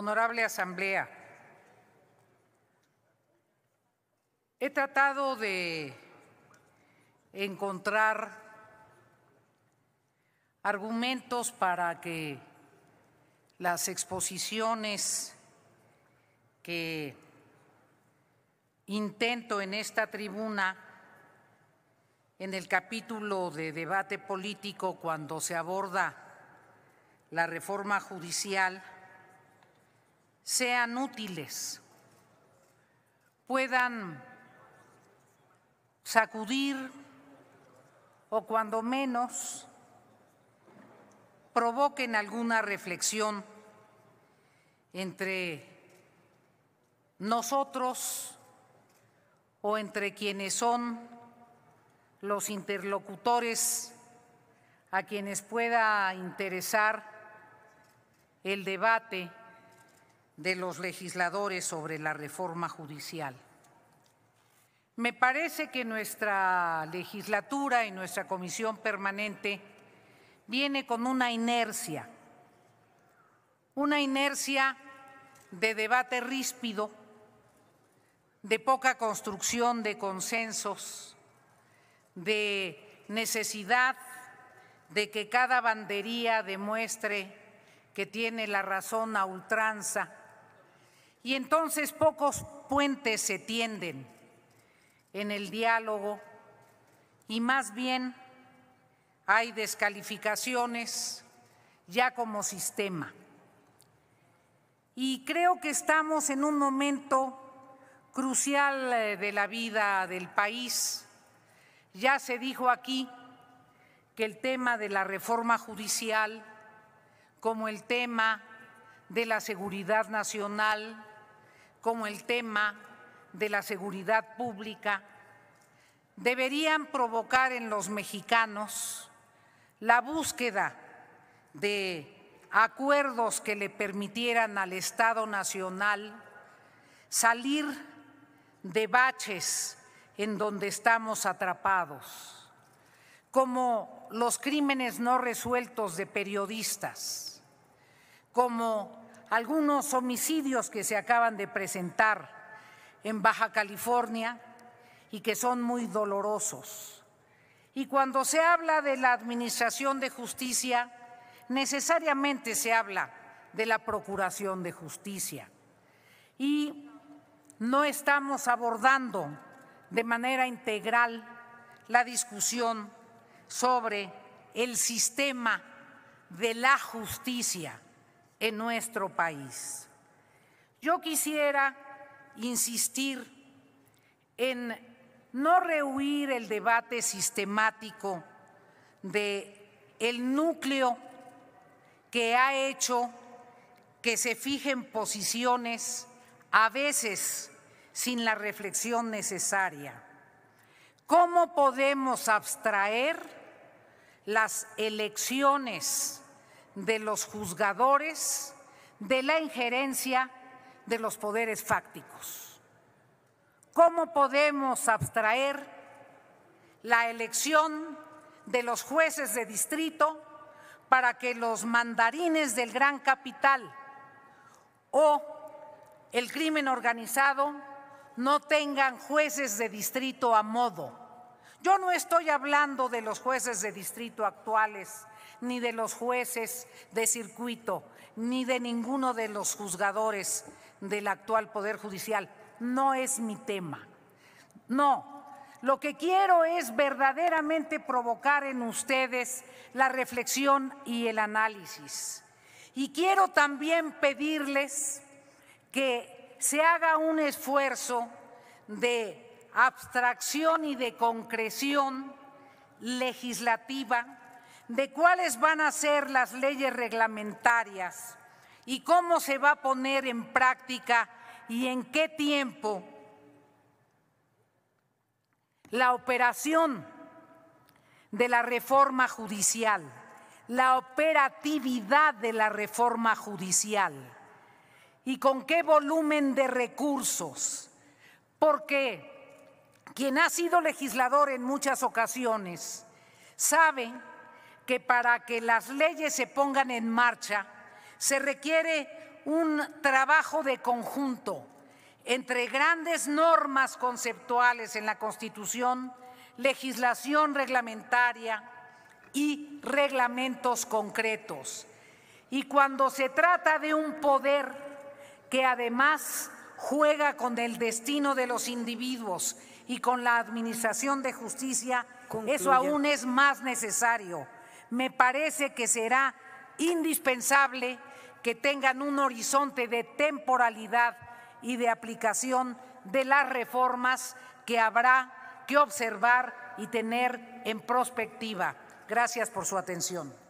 Honorable Asamblea, he tratado de encontrar argumentos para que las exposiciones que intento en esta tribuna, en el capítulo de debate político cuando se aborda la reforma judicial, sean útiles, puedan sacudir o cuando menos provoquen alguna reflexión entre nosotros o entre quienes son los interlocutores a quienes pueda interesar el debate de los legisladores sobre la reforma judicial. Me parece que nuestra legislatura y nuestra comisión permanente viene con una inercia, una inercia de debate ríspido, de poca construcción de consensos, de necesidad de que cada bandería demuestre que tiene la razón a ultranza y entonces pocos puentes se tienden en el diálogo y más bien hay descalificaciones ya como sistema. Y creo que estamos en un momento crucial eh, de la vida del país. Ya se dijo aquí que el tema de la reforma judicial, como el tema de la seguridad nacional, como el tema de la seguridad pública, deberían provocar en los mexicanos la búsqueda de acuerdos que le permitieran al Estado Nacional salir de baches en donde estamos atrapados, como los crímenes no resueltos de periodistas, como algunos homicidios que se acaban de presentar en Baja California y que son muy dolorosos. Y cuando se habla de la Administración de Justicia, necesariamente se habla de la Procuración de Justicia. Y no estamos abordando de manera integral la discusión sobre el sistema de la justicia en nuestro país. Yo quisiera insistir en no rehuir el debate sistemático de el núcleo que ha hecho que se fijen posiciones a veces sin la reflexión necesaria. ¿Cómo podemos abstraer las elecciones de los juzgadores, de la injerencia de los poderes fácticos. ¿Cómo podemos abstraer la elección de los jueces de distrito para que los mandarines del gran capital o el crimen organizado no tengan jueces de distrito a modo? Yo no estoy hablando de los jueces de distrito actuales, ni de los jueces de circuito, ni de ninguno de los juzgadores del actual Poder Judicial. No es mi tema. No, lo que quiero es verdaderamente provocar en ustedes la reflexión y el análisis. Y quiero también pedirles que se haga un esfuerzo de abstracción y de concreción legislativa de cuáles van a ser las leyes reglamentarias y cómo se va a poner en práctica y en qué tiempo la operación de la reforma judicial, la operatividad de la reforma judicial y con qué volumen de recursos, porque quien ha sido legislador en muchas ocasiones sabe que para que las leyes se pongan en marcha se requiere un trabajo de conjunto entre grandes normas conceptuales en la Constitución, legislación reglamentaria y reglamentos concretos. Y cuando se trata de un poder que además juega con el destino de los individuos y con la administración de justicia, eso aún es más necesario. Me parece que será indispensable que tengan un horizonte de temporalidad y de aplicación de las reformas que habrá que observar y tener en perspectiva. Gracias por su atención.